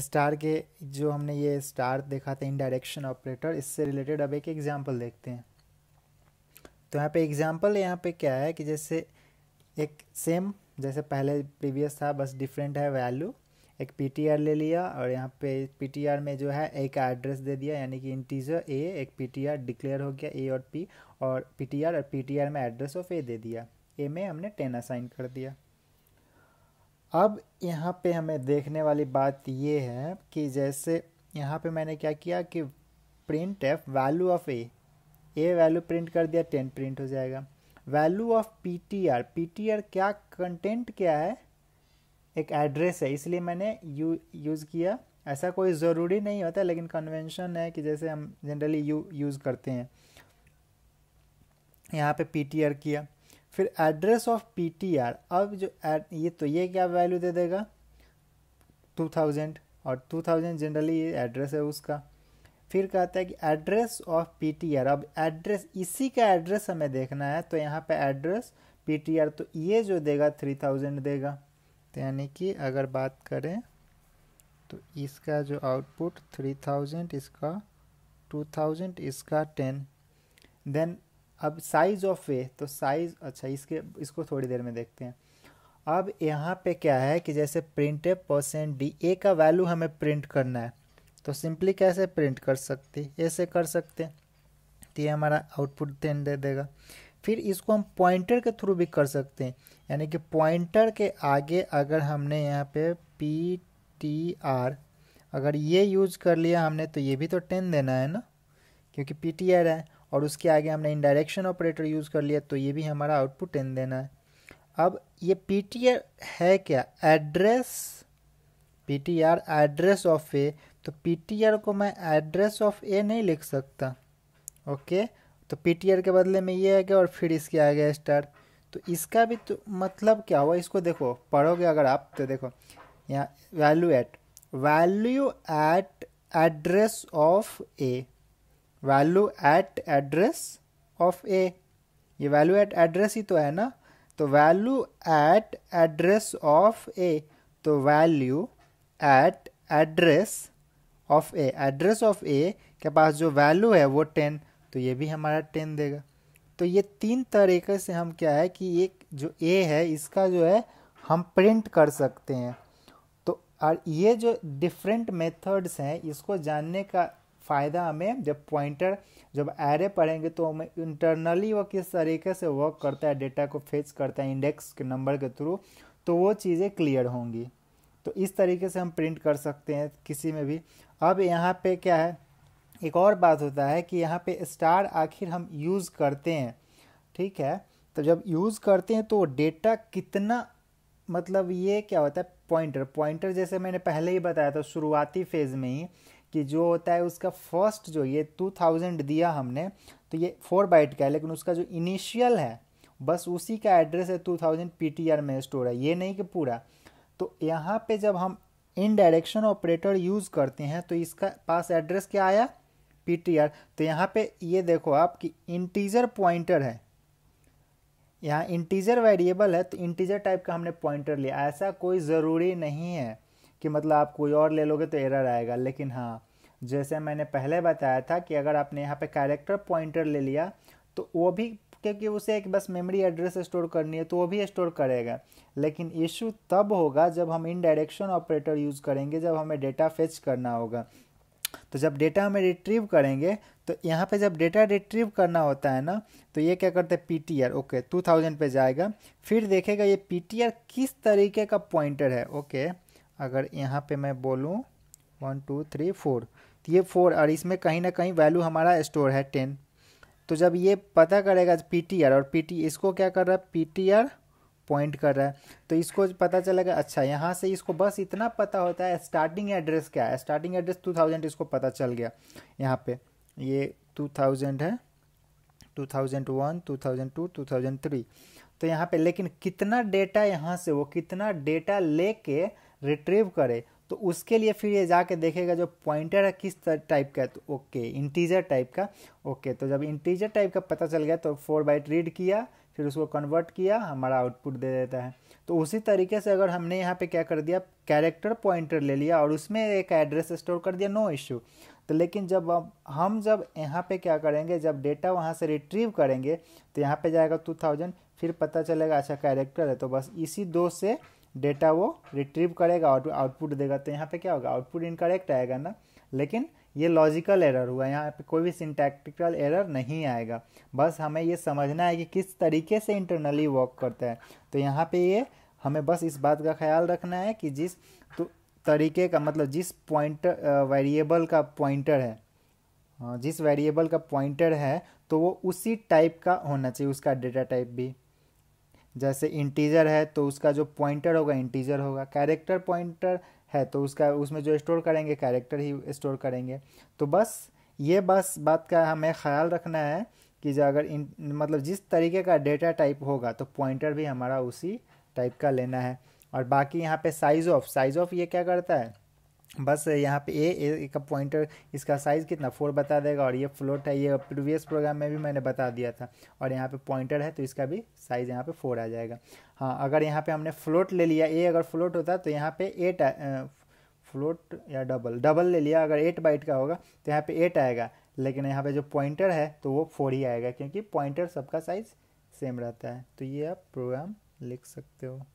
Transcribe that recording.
star के जो हमने ये स्टार देखा था इनडायरेक्शन ऑपरेटर इससे रिलेटेड अब एक एग्जाम्पल देखते हैं तो यहाँ पे एग्जाम्पल यहाँ पे क्या है कि जैसे एक सेम जैसे पहले प्रीवियस था बस डिफरेंट है वैल्यू एक पीटीआर ले लिया और यहाँ पे पीटीआर में जो है एक एड्रेस दे दिया यानी कि इंटीजर ए एक पीटीआर डिक्लेयर हो गया ए और पी और पीटीआर और पीटीआर में एड्रेस ऑफ ए दे दिया ए में हमने टेन असाइन कर दिया अब यहाँ पे हमें देखने वाली बात ये है कि जैसे यहाँ पे मैंने क्या किया कि print F value of A A value print कर दिया टेन प्रिंट हो जाएगा value of P T R P T R क्या कंटेंट क्या है एक एड्रेस है इसलिए मैंने यू यूज़ किया ऐसा कोई ज़रूरी नहीं होता लेकिन कन्वेंशन है कि जैसे हम जनरली यू यूज़ करते हैं यहाँ पे पी टी आर किया फिर address of P T R अब जो एड ये तो ये क्या वैल्यू दे देगा टू थाउजेंड और टू थाउजेंड जनरली ये एड्रेस है उसका फिर कहता है कि address of P T R अब एड्रेस इसी का एड्रेस हमें देखना है तो यहाँ पे एड्रेस पी टी आर तो ये जो देगा थ्री थाउजेंड देगा तो यानी कि अगर बात करें तो इसका जो आउटपुट थ्री थाउजेंड इसका टू थाउजेंड इसका टेन देन अब साइज़ ऑफ ए तो साइज़ अच्छा इसके इसको थोड़ी देर में देखते हैं अब यहाँ पे क्या है कि जैसे प्रिंट है परसेंट डी ए का वैल्यू हमें प्रिंट करना है तो सिंपली कैसे प्रिंट कर सकते ऐसे कर सकते तो ये हमारा आउटपुट देन दे देगा फिर इसको हम पॉइंटर के थ्रू भी कर सकते हैं यानी कि पॉइंटर के आगे अगर हमने यहाँ पे पी टी आर अगर ये यूज कर लिया हमने तो ये भी तो टेन देना है ना क्योंकि पी टी आर है और उसके आगे हमने डायरेक्शन ऑपरेटर यूज़ कर लिया तो ये भी हमारा आउटपुट एन देना है अब ये पी है क्या address P T R address of A तो पी टी आर को मैं एड्रेस ऑफ ए नहीं लिख सकता ओके तो पी टी आर के बदले में ये आ गया और फिर इसके आ गया स्टार तो इसका भी तो मतलब क्या हुआ इसको देखो पढ़ोगे अगर आप तो देखो यहाँ value at value at address of A value at address of A ये वैल्यू एट एड्रेस ही तो है ना तो value at address of A तो value at address of A address of A के पास जो वैल्यू है वो टेन तो ये भी हमारा टेन देगा तो ये तीन तरीके से हम क्या है कि एक जो ए है इसका जो है हम प्रिंट कर सकते हैं तो और ये जो डिफरेंट मेथड्स हैं इसको जानने का फ़ायदा हमें जब पॉइंटर जब एरे पढ़ेंगे तो हमें इंटरनली वो किस तरीके से वर्क करता है डेटा को फेच करता है इंडेक्स के नंबर के थ्रू तो वो चीज़ें क्लियर होंगी तो इस तरीके से हम प्रिंट कर सकते हैं किसी में भी अब यहाँ पे क्या है एक और बात होता है कि यहाँ पे स्टार आखिर हम यूज़ करते हैं ठीक है तो जब यूज़ करते हैं तो डेटा कितना मतलब ये क्या होता है पॉइंटर पॉइंटर जैसे मैंने पहले ही बताया था शुरुआती फेज़ में ही कि जो होता है उसका फर्स्ट जो ये टू थाउजेंड दिया हमने तो ये फोर बाइट का है लेकिन उसका जो इनिशियल है बस उसी का एड्रेस है two thousand P T R में स्टोर है ये नहीं कि पूरा तो यहाँ पे जब हम इन डायरेक्शन ऑपरेटर यूज़ करते हैं तो इसका पास एड्रेस क्या आया पी टी आर तो यहाँ पे ये देखो आप कि इंटीजर पॉइंटर है यहाँ इंटीजर वेरिएबल है तो इंटीजर टाइप का हमने पॉइंटर लिया ऐसा कोई ज़रूरी नहीं है कि मतलब आप कोई और ले लोगे तो एरर आएगा लेकिन हाँ जैसे मैंने पहले बताया था कि अगर आपने यहाँ पे कैरेक्टर पॉइंटर ले लिया तो वो भी क्योंकि उसे एक बस मेमोरी एड्रेस स्टोर करनी है तो वो भी स्टोर करेगा लेकिन इशू तब होगा जब हम इन डायरेक्शन ऑपरेटर यूज़ करेंगे जब हमें डेटा फेच करना होगा तो जब डेटा हमें रिट्रीव करेंगे तो यहाँ पे जब डेटा रिट्रीव करना होता है ना तो ये क्या करते हैं पी ओके टू थाउजेंड पे जाएगा फिर देखेगा ये पी किस तरीके का पॉइंटर है ओके okay, अगर यहाँ पे मैं बोलूँ वन टू थ्री फोर तो ये फोर और इसमें कहीं ना कहीं वैल्यू हमारा स्टोर है टेन तो जब ये पता करेगा पीटीआर और पीटी इसको क्या कर रहा है पीटीआर पॉइंट कर रहा है तो इसको पता चलेगा अच्छा यहाँ से इसको बस इतना पता होता है स्टार्टिंग एड्रेस क्या है स्टार्टिंग एड्रेस टू थाउजेंड इसको पता चल गया यहाँ पे ये टू थाउजेंड है two thousand one two thousand two two thousand three तो यहाँ पे लेकिन कितना डेटा यहाँ से वो कितना डेटा लेके रिट्रीव करे तो उसके लिए फिर ये जाके देखेगा जो पॉइंटर है किस टाइप का है तो ओके इंटीजर टाइप का ओके तो जब इंटीजर टाइप का पता चल गया तो फोर बाइट रीड किया फिर उसको कन्वर्ट किया हमारा आउटपुट दे देता है तो उसी तरीके से अगर हमने यहाँ पे क्या कर दिया कैरेक्टर पॉइंटर ले लिया और उसमें एक एड्रेस स्टोर कर दिया नो इश्यू तो लेकिन जब हम जब यहाँ पे क्या करेंगे जब डेटा वहाँ से रिट्रीव करेंगे तो यहाँ पे जाएगा टू थाउजेंड फिर पता चलेगा अच्छा कैरेक्टर है तो बस इसी दो से डेटा वो रिट्रीव करेगा और आउटपुट देगा तो यहाँ पे क्या होगा आउटपुट इनकरेक्ट आएगा ना लेकिन ये लॉजिकल एरर हुआ यहाँ पे कोई भी सिंटैक्टिकल एरर नहीं आएगा बस हमें ये समझना है कि किस तरीके से इंटरनली वर्क करता है तो यहाँ पे ये हमें बस इस बात का ख्याल रखना है कि जिस तो तरीके का मतलब जिस पॉइंटर वेरिएबल का पॉइंटर है हाँ, जिस वेरिएबल का पॉइंटर है तो वो उसी टाइप का होना चाहिए उसका डेटा टाइप भी जैसे इंटीजर है तो उसका जो पॉइंटर होगा इंटीजर होगा कैरेक्टर पॉइंटर है तो उसका उसमें जो स्टोर करेंगे कैरेक्टर ही स्टोर करेंगे तो बस ये बस बात का हमें ख्याल रखना है कि जो अगर इन मतलब जिस तरीके का डेटा टाइप होगा तो पॉइंटर भी हमारा उसी टाइप का लेना है और बाकी यहाँ पे साइज़ ऑफ साइज़ ऑफ ये क्या करता है बस यहाँ पे ए ए का पॉइंटर इसका साइज़ कितना फोर बता देगा और ये फ्लोट है ये प्रीवियस प्रोग्राम में भी मैंने बता दिया था और यहाँ पे पॉइंटर है तो इसका भी साइज़ यहाँ पे फोर आ जाएगा हाँ अगर यहाँ पे हमने फ्लोट ले लिया ए अगर फ्लोट होता तो यहाँ पे एट फ्लोट या डबल डबल ले लिया अगर एट बाइट का होगा तो यहाँ पर एट आएगा लेकिन यहाँ पर जो पॉइंटर है तो वो फोर ही आएगा क्योंकि पॉइंटर सबका साइज़ सेम रहता है तो ये आप प्रोग्राम लिख सकते हो